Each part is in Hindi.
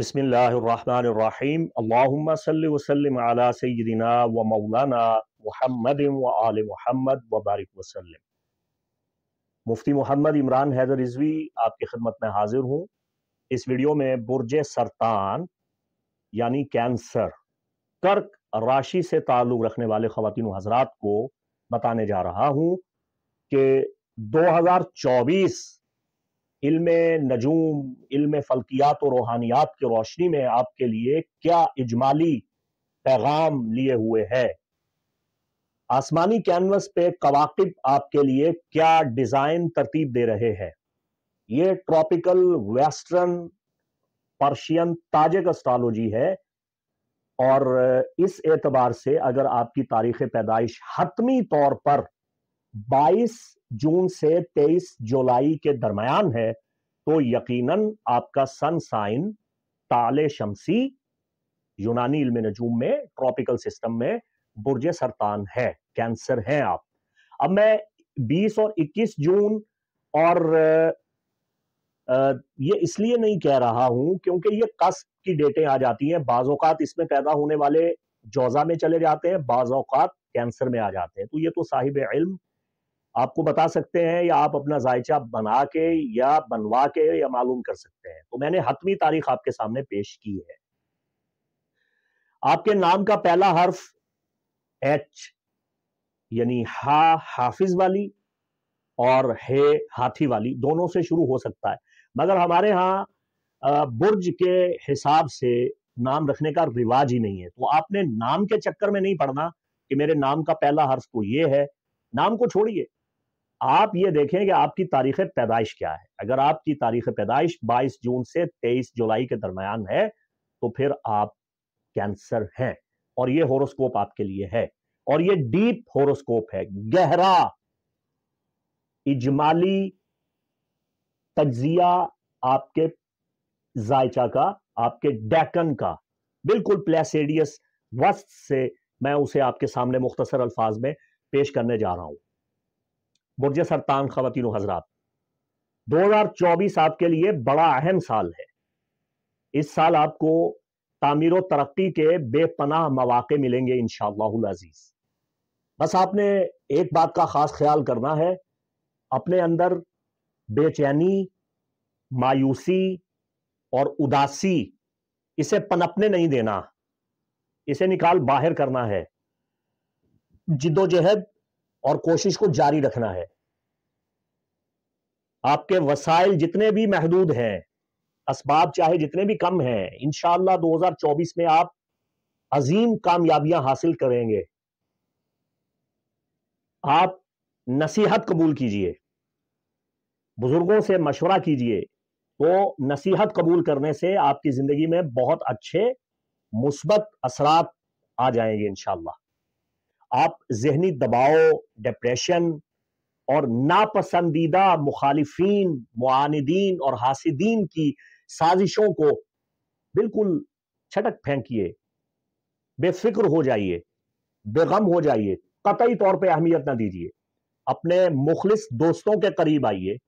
बसमीम अल्लाम अला सयदिना व मौलाना महमद व आल महमद व बारिक वसलम मुफ्ती मोहम्मद इमरान हैदर रिजवी आपकी खिदमत में हाजिर हूँ इस वीडियो में बुरज सरतान यानी कैंसर कर्क राशि से ताल्लुक़ रखने वाले ख़वान हजरात को बताने जा रहा हूँ कि चौबीस इल्म नजूम इल्म फल्कियात और रूहानियात की रोशनी में आपके लिए क्या इजमाली पैगाम लिए हुए है आसमानी कैनवस पे कवाकिब आपके लिए क्या डिजाइन तरतीब दे रहे हैं ये tropical western Persian Tajaka astrology है और इस एतबार से अगर आपकी तारीख पैदाइश हतमी तौर पर 22 जून से 23 जुलाई के दरमियान है तो यकीनन आपका सन साइन ताले शमसी यूनानी इल्म नजूम में ट्रॉपिकल सिस्टम में बुर्ज सरतान है कैंसर है आप अब मैं 20 और 21 जून और ये इसलिए नहीं कह रहा हूं क्योंकि ये कस्ब की डेटें आ जाती हैं बाज़ात इसमें पैदा होने वाले जोजा में चले जाते हैं बाज़ात कैंसर में आ जाते हैं तो ये तो साहिब इल्म आपको बता सकते हैं या आप अपना जायचा बना के या बनवा के या मालूम कर सकते हैं तो मैंने हतमी तारीख आपके सामने पेश की है आपके नाम का पहला हर्फ एच यानी हा हाफिज वाली और हे हाथी वाली दोनों से शुरू हो सकता है मगर हमारे यहाँ बुर्ज के हिसाब से नाम रखने का रिवाज ही नहीं है तो आपने नाम के चक्कर में नहीं पढ़ना कि मेरे नाम का पहला हर्फ को तो ये है नाम को छोड़िए आप ये देखें कि आपकी तारीख पैदाइश क्या है अगर आपकी तारीख पैदाइश 22 जून से 23 जुलाई के दरमियान है तो फिर आप कैंसर हैं और ये होरोस्कोप आपके लिए है और ये डीप होरोस्कोप है गहरा इजमाली तजिया आपके जायचा का आपके डैकन का बिल्कुल प्लेसेडियस वस्त से मैं उसे आपके सामने मुख्तसर अल्फाज में पेश करने जा रहा हूं बुरज सरतान खातिन हजरात 2024 आपके लिए बड़ा अहम साल है इस साल आपको तामीर तरक्की के बेपनाह मौाक़े मिलेंगे इन अजीज बस आपने एक बात का ख़ास ख्याल करना है अपने अंदर बेचैनी मायूसी और उदासी इसे पनपने नहीं देना इसे निकाल बाहर करना है जिदोजहद और कोशिश को जारी रखना है आपके वसाइल जितने भी महदूद हैं इसबाब चाहे जितने भी कम हैं इनशाला 2024 में आप अजीम कामयाबियां हासिल करेंगे आप नसीहत कबूल कीजिए बुजुर्गों से मशवरा कीजिए तो नसीहत कबूल करने से आपकी जिंदगी में बहुत अच्छे मुस्बत असरात आ जाएंगे इनशाला आप जहनी दबाव डिप्रेशन और नापसंदीदा मुखालिफिन मुआनदीन और हासिदीन की साजिशों को बिल्कुल छटक फेंकिए बेफिक्र हो जाइए बेगम हो जाइए कतई तौर पे अहमियत ना दीजिए अपने मुखलिस दोस्तों के करीब आइए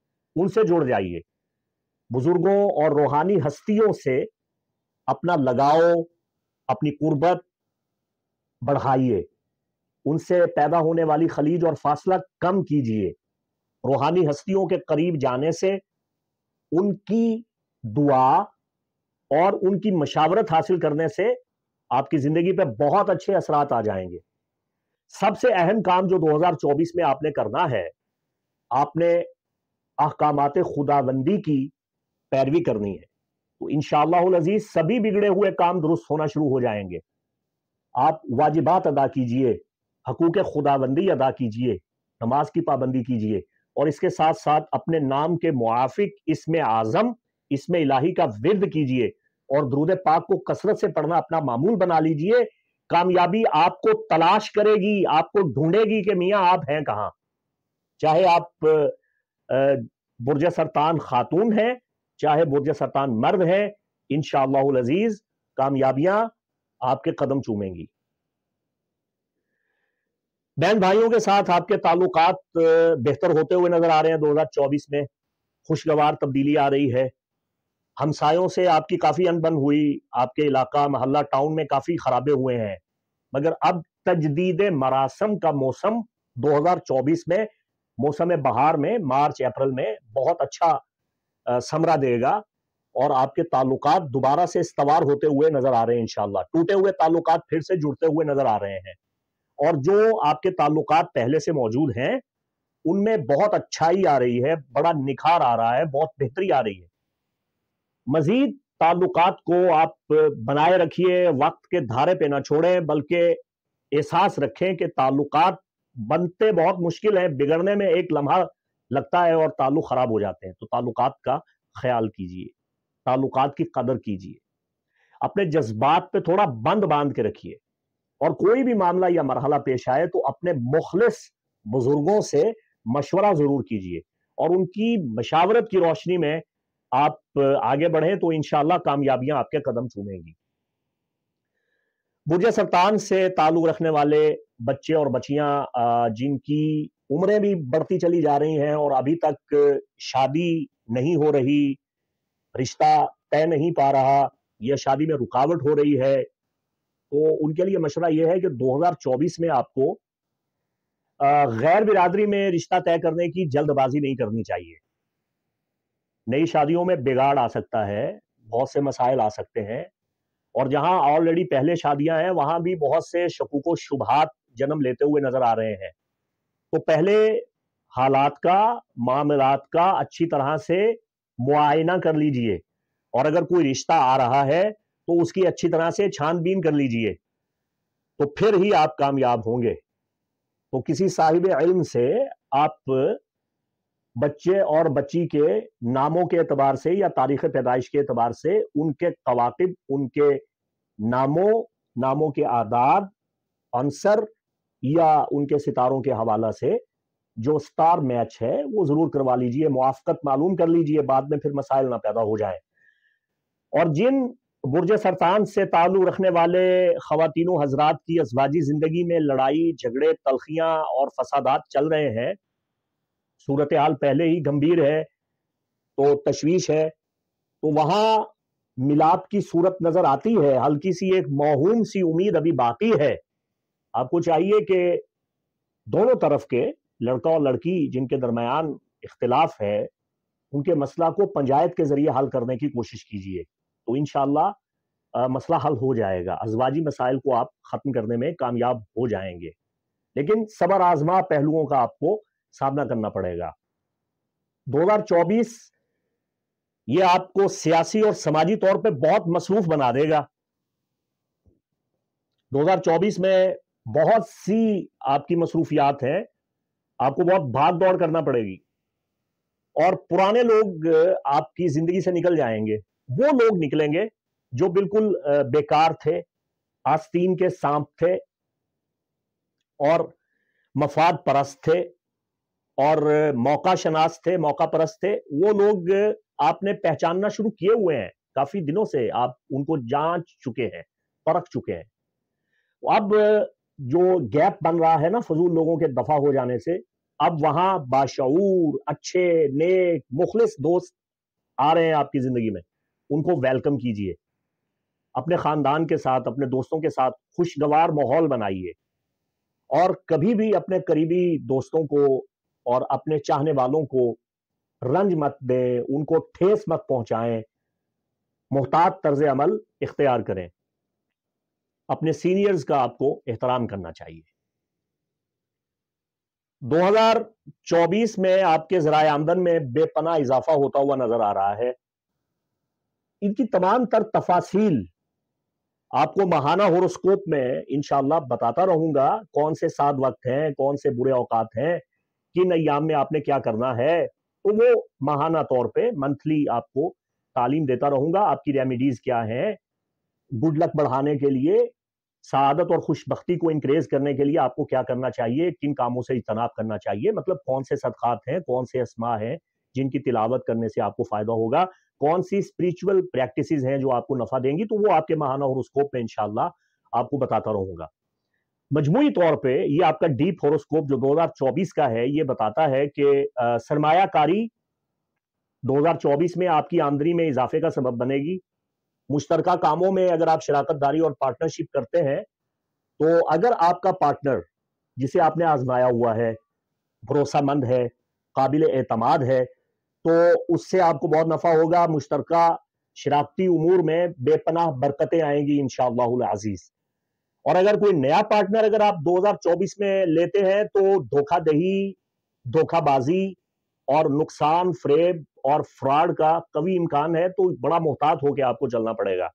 उनसे जुड़ जाइए बुजुर्गों और रूहानी हस्तियों से अपना लगाव अपनी कुर्बत बढ़ाइए उनसे पैदा होने वाली खलीज और फासला कम कीजिए रूहानी हस्तियों के करीब जाने से उनकी दुआ और उनकी मशावरत हासिल करने से आपकी जिंदगी पे बहुत अच्छे असरात आ जाएंगे सबसे अहम काम जो 2024 में आपने करना है आपने अहकाम खुदाबंदी की पैरवी करनी है तो इन अजीज सभी बिगड़े हुए काम दुरुस्त होना शुरू हो जाएंगे आप वाजिबात अदा कीजिए हकूक खुदाबंदी अदा कीजिए नमाज की पाबंदी कीजिए और इसके साथ साथ अपने नाम के मुआफिक इसमें आजम इसमें इलाही का विद कीजिए और द्रूद पाक को कसरत से पढ़ना अपना मामूल बना लीजिए कामयाबी आपको तलाश करेगी आपको ढूंढेगी कि मियाँ आप हैं कहाँ चाहे आप बुरज सरतान खातून हैं चाहे बुरज सरतान मर्द हैं इन अजीज कामयाबियां आपके कदम चूमेंगी बहन भाइयों के साथ आपके ताल्लुक बेहतर होते हुए नजर आ रहे हैं 2024 में खुशगवार तब्दीली आ रही है हमसायों से आपकी काफी अनबन हुई आपके इलाका मोहल्ला टाउन में काफी खराबे हुए हैं मगर अब तजदीद मरासम का मौसम 2024 में मौसम बहार में मार्च अप्रैल में बहुत अच्छा समरा देगा और आपके ताल्लुक दोबारा से इस्तवार होते हुए नजर आ रहे हैं इंशाल्लाह टूटे हुए ताल्लुक फिर से जुड़ते हुए नजर आ रहे हैं और जो आपके ताल्लुक पहले से मौजूद हैं उनमें बहुत अच्छाई आ रही है बड़ा निखार आ रहा है बहुत बेहतरी आ रही है मजीद ताल्लुक को आप बनाए रखिए वक्त के धारे पे ना छोड़ें बल्कि एहसास रखें कि ताल्लुक बनते बहुत मुश्किल है बिगड़ने में एक लम्हा लगता है और ताल्लुक खराब हो जाते हैं तो ताल्लुक का ख्याल कीजिए ताल्लुक की कदर कीजिए अपने जज्बात पे थोड़ा बंद बांध के रखिए और कोई भी मामला या मरहला पेश आए तो अपने मुखलिस बुजुर्गों से मशवरा जरूर कीजिए और उनकी मशावरत की रोशनी में आप आगे बढ़ें तो इनशाला कामयाबियां आपके कदम चूमेंगी बुरज सरतान से ताल्लुक रखने वाले बच्चे और बच्चियां जिनकी उम्रें भी बढ़ती चली जा रही हैं और अभी तक शादी नहीं हो रही रिश्ता तय नहीं पा रहा या शादी में रुकावट हो रही है तो उनके लिए मशवरा यह है कि 2024 में आपको गैर बिरादरी में रिश्ता तय करने की जल्दबाजी नहीं करनी चाहिए नई शादियों में बिगाड़ आ सकता है बहुत से मसाइल आ सकते हैं और जहां ऑलरेडी पहले शादियां हैं वहां भी बहुत से शकूको शुभात जन्म लेते हुए नजर आ रहे हैं तो पहले हालात का मामलात का अच्छी तरह से मुआयना कर लीजिए और अगर कोई रिश्ता आ रहा है तो उसकी अच्छी तरह से छानबीन कर लीजिए तो फिर ही आप कामयाब होंगे तो किसी साहिब इल्म से आप बच्चे और बच्ची के नामों के अतबार से या तारीख पैदाइश के अतबार से उनके कवाकब उनके नामों नामों के आदाद आंसर या उनके सितारों के हवाला से जो स्टार मैच है वो जरूर करवा लीजिए मुआफ़त मालूम कर लीजिए बाद में फिर मसाइल ना पैदा हो जाए और जिन बुरज सरतान से ताल्लुक़ रखने वाले खातिनों हजरात की असवाजी ज़िंदगी में लड़ाई झगड़े तलखियाँ और फसादात चल रहे हैं सूरत हाल पहले ही गंभीर है तो तशवीश है तो वहाँ मिलाप की सूरत नज़र आती है हल्की सी एक मौहूम सी उम्मीद अभी बाकी है आपको चाहिए कि दोनों तरफ के लड़का और लड़की जिनके दरमियान इख्तलाफ है उनके मसला को पंचायत के जरिए हल करने की कोशिश कीजिए तो इन मसला हल हो जाएगा अजवाजी मसाइल को आप ख़त्म करने में कामयाब हो जाएंगे लेकिन सबर आजमा पहलुओं का आपको सामना करना पड़ेगा 2024 ये आपको सियासी और समाजी तौर पे बहुत मसरूफ बना देगा 2024 में बहुत सी आपकी मसरूफियात हैं आपको बहुत भाग दौड़ करना पड़ेगी और पुराने लोग आपकी जिंदगी से निकल जाएंगे वो लोग निकलेंगे जो बिल्कुल बेकार थे आस्तीन के सांप थे और मफाद परस्त थे और मौका शनास थे मौका परस्त थे वो लोग आपने पहचानना शुरू किए हुए हैं काफी दिनों से आप उनको जांच चुके हैं परख चुके हैं अब जो गैप बन रहा है ना फजूल लोगों के दफा हो जाने से अब वहां बाशूर अच्छे नेक मुखलिस दोस्त आ रहे हैं आपकी जिंदगी में उनको वेलकम कीजिए अपने खानदान के साथ अपने दोस्तों के साथ खुशगवार माहौल बनाइए और कभी भी अपने करीबी दोस्तों को और अपने चाहने वालों को रंज मत दें उनको ठेस मत पहुंचाएं मोहतात तर्ज अमल इख्तियार करें अपने सीनियर्स का आपको एहतराम करना चाहिए 2024 में आपके जरा आमदन में बेपना इजाफा होता हुआ नजर आ रहा है इनकी तमाम तर तफासिल आपको महाना होरोस्कोप में इनशाला बताता रहूंगा कौन से सात वक्त हैं कौन से बुरे औकात हैं किन अयाम में आपने क्या करना है तो वो महाना तौर पे मंथली आपको तालीम देता रहूंगा आपकी रेमिडीज क्या है गुड लक बढ़ाने के लिए सआदत और खुशबख्ती को इंक्रेज करने के लिए आपको क्या करना चाहिए किन कामों से इजतनाब करना चाहिए मतलब कौन से सदक़ात हैं कौन से असमा हैं जिनकी तिलावत करने से आपको फायदा होगा कौन सी स्पिरिचुअल प्रैक्टिस हैं जो आपको नफा देंगी तो वो आपके महाना होरोस्कोप में इनशाला आपको बताता रहूंगा मजमू तौर पे ये आपका डीप होरोस्कोप जो 2024 का है ये बताता है कि सरमायाकारी 2024 में आपकी आमदनी में इजाफे का सबब बनेगी मुश्तर कामों में अगर आप शराकतदारी और पार्टनरशिप करते हैं तो अगर आपका पार्टनर जिसे आपने आजमाया हुआ है भरोसामंद है काबिल एतमाद है तो उससे आपको बहुत नफा होगा मुश्तर शराबती उमूर में बेपनाह बरकतें आएंगी इन अजीज और अगर कोई नया पार्टनर अगर आप 2024 में लेते हैं तो धोखादही धोखाबाजी और नुकसान फ्रेब और फ्रॉड का कभी इम्कान है तो बड़ा मोहतात होकर आपको चलना पड़ेगा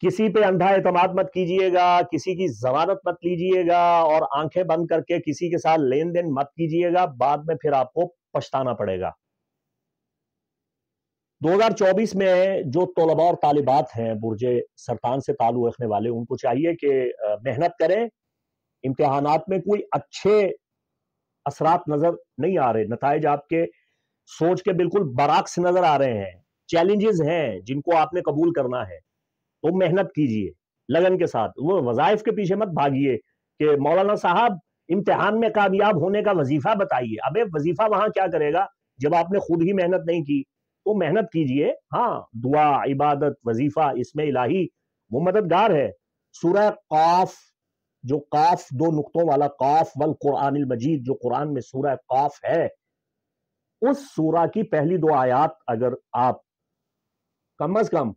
किसी पे अंधा एतमाद मत कीजिएगा किसी की जमानत मत लीजिएगा और आंखें बंद करके किसी के साथ लेन देन मत कीजिएगा बाद में फिर आपको पछताना पड़ेगा 2024 में जो तलबा और तालिबात हैं बुरजे सरतान से ताल्लुक रखने वाले उनको चाहिए कि मेहनत करें इम्तहानात में कोई अच्छे असरात नजर नहीं आ रहे नतज आपके सोच के बिल्कुल बराक्स नजर आ रहे हैं चैलेंजेस हैं जिनको आपने कबूल करना है तो मेहनत कीजिए लगन के साथ वो वजायफ के पीछे मत भागिए कि मौलाना साहब इम्तहान में कामयाब होने का वजीफा बताइए अबे वजीफा वहां क्या करेगा जब आपने खुद ही मेहनत नहीं की तो मेहनत कीजिए हाँ दुआ इबादत वजीफा इसमें इलाही वो मददगार है सूरह काफ जो काफ दो नुकतों वाला काफ वल कुरान मजीद जो कुरान में सूरह काफ है उस सूरह की पहली दो आयात अगर आप कम अज कम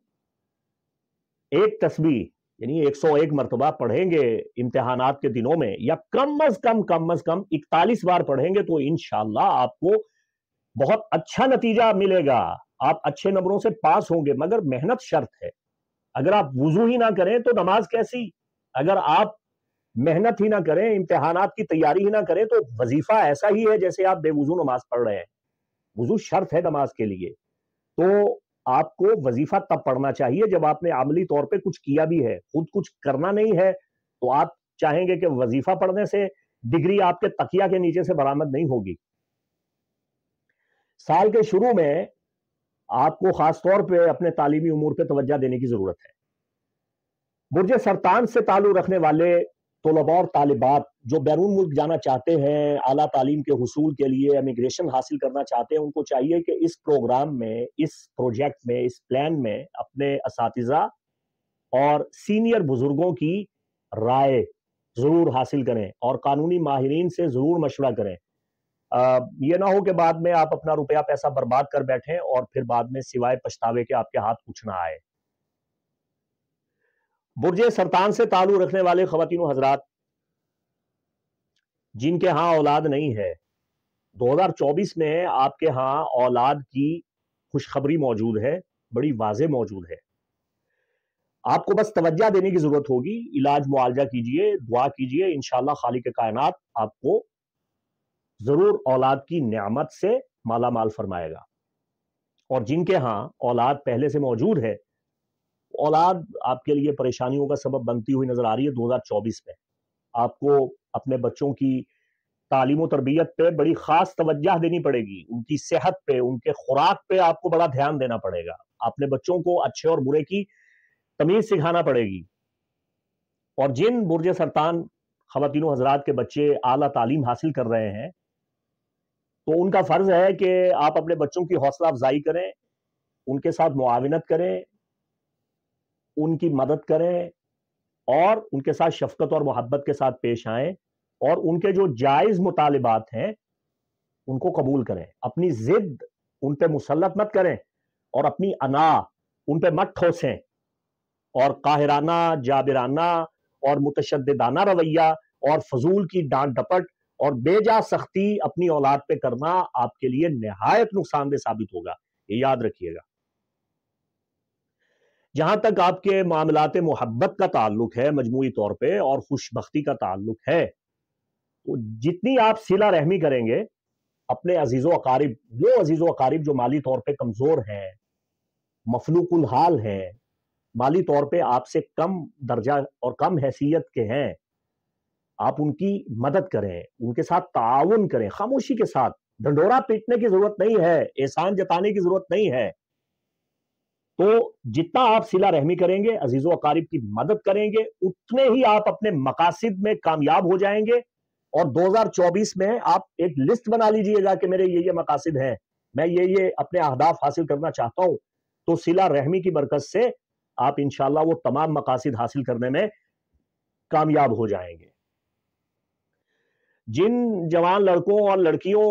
एक तस्वीर यानी 101 मरतबा पढ़ेंगे इम्तहान के दिनों में या कम अज कम कम अज कम इकतालीस बार पढ़ेंगे तो शाह आपको बहुत अच्छा नतीजा मिलेगा आप अच्छे नंबरों से पास होंगे मगर मेहनत शर्त है अगर आप वजू ही ना करें तो नमाज कैसी अगर आप मेहनत ही ना करें इम्तहान की तैयारी ही ना करें तो वजीफा ऐसा ही है जैसे आप बेवजू नमाज पढ़ रहे हैं वजू शर्त है नमाज के लिए तो आपको वजीफा तब पढ़ना चाहिए जब आपने आमली तौर पे कुछ किया भी है खुद कुछ करना नहीं है तो आप चाहेंगे कि वजीफा पढ़ने से डिग्री आपके तकिया के नीचे से बरामद नहीं होगी साल के शुरू में आपको खासतौर पर अपने तालीमी उमूर पर तोज्जा देने की जरूरत है बुरजे सरतान से ताल्लुक रखने वाले तलबा और तालिबात जो बैरून मुल्क जाना चाहते हैं अला तालीम के हसूल के लिए इमिग्रेशन हासिल करना चाहते हैं उनको चाहिए कि इस प्रोग्राम में इस प्रोजेक्ट में इस प्लान में अपने इस और सीनियर बुजुर्गों की राय ज़रूर हासिल करें और कानूनी माहरीन से ज़रूर मशवरा करें आ, ये ना हो कि बाद में आप अपना रुपया पैसा बर्बाद कर बैठें और फिर बाद में सिवाय पछतावे के आपके हाथ कुछ ना आए बुरजे सरतान से ताल्लुक रखने वाले खातिन हजरात जिनके यहां औलाद नहीं है 2024 में आपके यहां औलाद की खुशखबरी मौजूद है बड़ी वाजे मौजूद है आपको बस तवज्जा देने की जरूरत होगी इलाज मुआवजा कीजिए दुआ कीजिए इनशाला खाली के कायनात आपको जरूर औलाद की न्यामत से माला माल फरमाएगा और जिनके यहाँ औलाद पहले से मौजूद है औलाद आपके लिए परेशानियों का सबब बनती हुई नजर आ रही है 2024 में आपको अपने बच्चों की तालीम तरबियत पे बड़ी खास तवज्जा देनी पड़ेगी उनकी सेहत पे उनके खुराक पे आपको बड़ा ध्यान देना पड़ेगा अपने बच्चों को अच्छे और बुरे की तमीज सिखाना पड़ेगी और जिन बुरज सरतान खातिनों हजरात के बच्चे आला तालीम हासिल कर रहे हैं तो उनका फर्ज है कि आप अपने बच्चों की हौसला अफजाई करें उनके साथ मुआवनत करें उनकी मदद करें और उनके साथ शफकत और मोहब्बत के साथ पेश आए और उनके जो जायज मुतालबात हैं उनको कबूल करें अपनी जिद उन पर मुसलत मत करें और अपनी अना उन पर मत ठोसें और काहिराना जाबिराना और मुतशदाना रवैया और फजूल की डांट डपट और बेजा सख्ती अपनी औलाद पे करना आपके लिए नहायत नुकसानदेह साबित होगा ये याद रखिएगा जहां तक आपके मामलात मोहब्बत का ताल्लुक है मजमू तौर पर और खुशबख्ती का ताल्लुक है तो जितनी आप सिला रहमी करेंगे अपने अजीज़ अकारीब वो अजीज़ अकारीब जो माली तौर पर कमज़ोर हैं मफलूकुल हाल है माली तौर पर आपसे कम दर्जा और कम हैसियत के हैं आप उनकी मदद करें उनके साथ ताउन करें खामोशी के साथ ढंडोरा पीटने की जरूरत नहीं है एहसान जताने की जरूरत नहीं है तो जितना आप सिला रहमी करेंगे अजीज अकारीब की मदद करेंगे उतने ही आप अपने मकासद में कामयाब हो जाएंगे और 2024 में आप एक लिस्ट बना लीजिएगा कि मेरे ये ये मकासद हैं मैं ये ये अपने अहदाफ हासिल करना चाहता हूं तो सिला रहमी की बरकत से आप इनशाला वो तमाम मकासद हासिल करने में कामयाब हो जाएंगे जिन जवान लड़कों और लड़कियों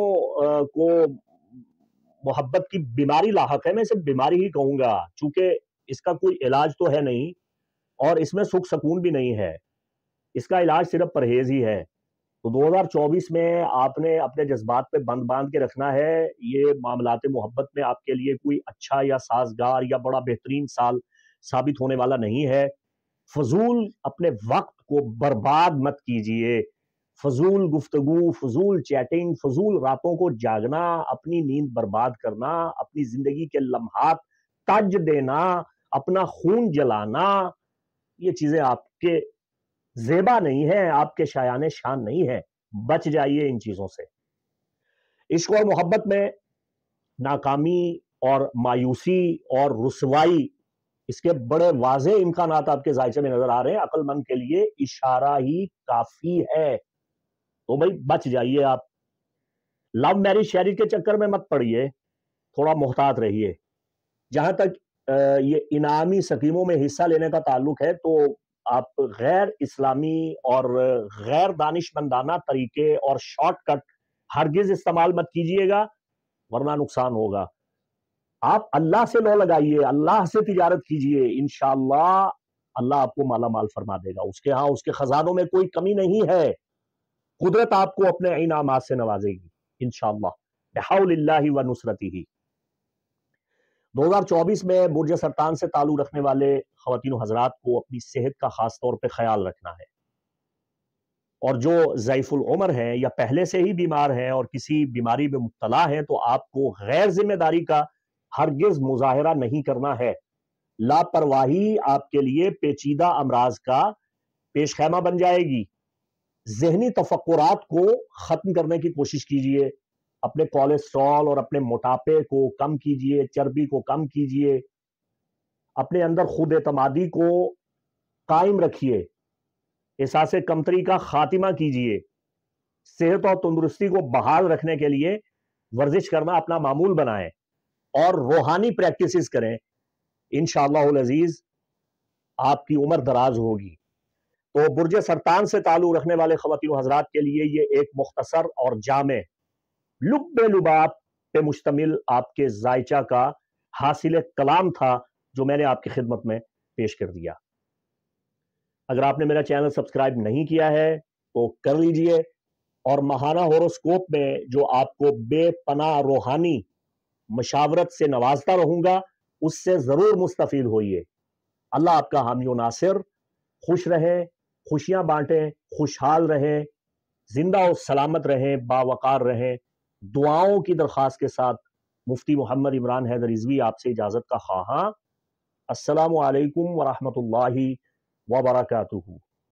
को मोहब्बत की बीमारी लाक है मैं इसे बीमारी ही कहूंगा चूंकि इसका कोई इलाज तो है नहीं और इसमें सुख सकून भी नहीं है इसका इलाज सिर्फ परहेज ही है तो 2024 में आपने अपने जज्बात पे बंद बांध के रखना है ये मामलाते मोहब्बत में आपके लिए कोई अच्छा या साजगार या बड़ा बेहतरीन साल साबित होने वाला नहीं है फजूल अपने वक्त को बर्बाद मत कीजिए फजूल गुफ्तगु फजूल चैटिंग फजूल रातों को जागना अपनी नींद बर्बाद करना अपनी जिंदगी के लम्हात तज देना अपना खून जलाना ये चीजें आपके जेबा नहीं है आपके शायान शान नहीं है बच जाइए इन चीजों से इश्क और मोहब्बत में नाकामी और मायूसी और रसवाई इसके बड़े वाजे इम्कान आपके जायचे में नजर आ रहे हैं अकलमंद के लिए इशारा ही काफी है तो भाई बच जाइए आप लव मैरिज शैरिज के चक्कर में मत पड़िए थोड़ा मोहतात रहिए जहां तक ये इनामी स्कीमों में हिस्सा लेने का ताल्लुक है तो आप गैर इस्लामी और गैर दानिशमंदाना तरीके और शॉर्टकट हरगिज इस्तेमाल मत कीजिएगा वरना नुकसान होगा आप अल्लाह से लो लगाइए अल्लाह से तजारत कीजिए इनशाला अल्लाह आपको माला माल फरमा देगा उसके यहाँ उसके खजानों में कोई कमी नहीं है कुदरत आपको अपने इनाम से नवाजेगी इनशाला व नुसरती ही 2024 में बुरज सरतान से ताल्लुक रखने वाले खातिन हजरात को अपनी सेहत का खास तौर पर ख्याल रखना है और जो ज़ैफ़ुल उमर हैं या पहले से ही बीमार हैं और किसी बीमारी में मुबतला हैं तो आपको गैर जिम्मेदारी का हरगिज मुजाहरा नहीं करना है लापरवाही आपके लिए पेचीदा अमराज का पेश खैमा बन जाएगी जहनी तफक्रात को ख़त्म करने की कोशिश कीजिए अपने कोलेस्ट्रॉल और अपने मोटापे को कम कीजिए चर्बी को कम कीजिए अपने अंदर खुद एतमादी को कायम रखिए एहसास कमतरी का खात्मा कीजिए सेहत और तंदुरुस्ती को बहाल रखने के लिए वर्जिश करना अपना मामूल बनाए और रूहानी प्रैक्टिस करें इन अजीज आपकी उम्र दराज होगी तो बुरज सरतान से ताल्लुक रखने वाले खातिन हजरात के लिए ये एक मुख्तसर और जाम लुब लुबाप पे मुश्तमिल आपके जायचा का हासिल कलाम था जो मैंने आपकी खिदमत में पेश कर दिया अगर आपने मेरा चैनल सब्सक्राइब नहीं किया है तो कर लीजिए और महाना होरोस्कोप में जो आपको बेपना रूहानी मशावरत से नवाजता रहूंगा उससे ज़रूर मुस्तफ होइए अल्लाह आपका हामियो नासिर खुश रहें खुशियाँ बांटें खुशहाल रहें जिंदा और सलामत रहें बावकार रहें दुआओं की दरख्वास्त के साथ मुफ्ती मोहम्मद इमरान हैदर रिजवी आपसे इजाज़त का खाहा असलकम वरहमल वबरकू